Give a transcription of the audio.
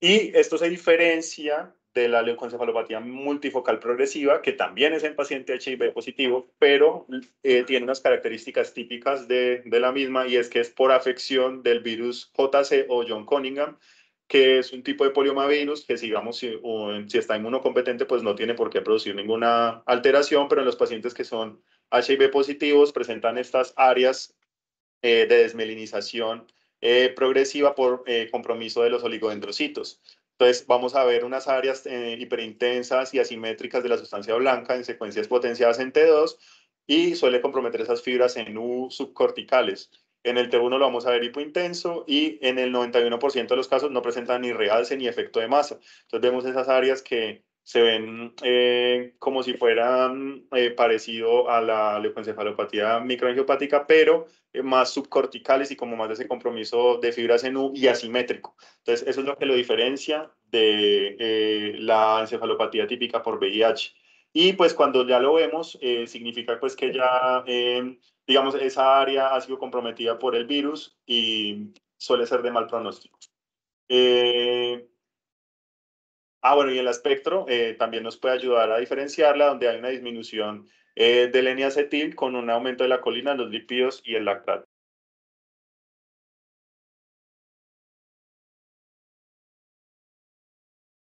Y esto se diferencia de la leucoencefalopatía multifocal progresiva, que también es en paciente HIV positivo, pero eh, tiene unas características típicas de, de, la misma y es que es por afección del virus JC o John Cunningham, que es un tipo de poliomavirus que, si, si está inmunocompetente, pues no tiene por qué producir ninguna alteración, pero en los pacientes que son HIV positivos presentan estas áreas eh, de desmelinización eh, progresiva por eh, compromiso de los oligodendrocitos. Entonces, vamos a ver unas áreas eh, hiperintensas y asimétricas de la sustancia blanca en secuencias potenciadas en T2 y suele comprometer esas fibras en U subcorticales. En el T1 lo vamos a ver hipointenso y en el 91% de los casos no presentan ni realce ni efecto de masa. Entonces, vemos esas áreas que se ven eh, como si fueran mm, eh, parecido a la leucoencefalopatía microangiopática, pero eh, más subcorticales y como más de ese compromiso de fibras en U y asimétrico. Entonces, eso es lo que lo diferencia de la encefalopatía típica por VIH. Y pues cuando ya lo vemos, significa pues que ya, digamos, esa área ha sido comprometida por el virus y suele ser de mal pronóstico. Ah, bueno, y el espectro eh, también nos puede ayudar a diferenciarla, donde hay una disminución eh, del N-acetil con un aumento de la colina, los lípidos y el lactato.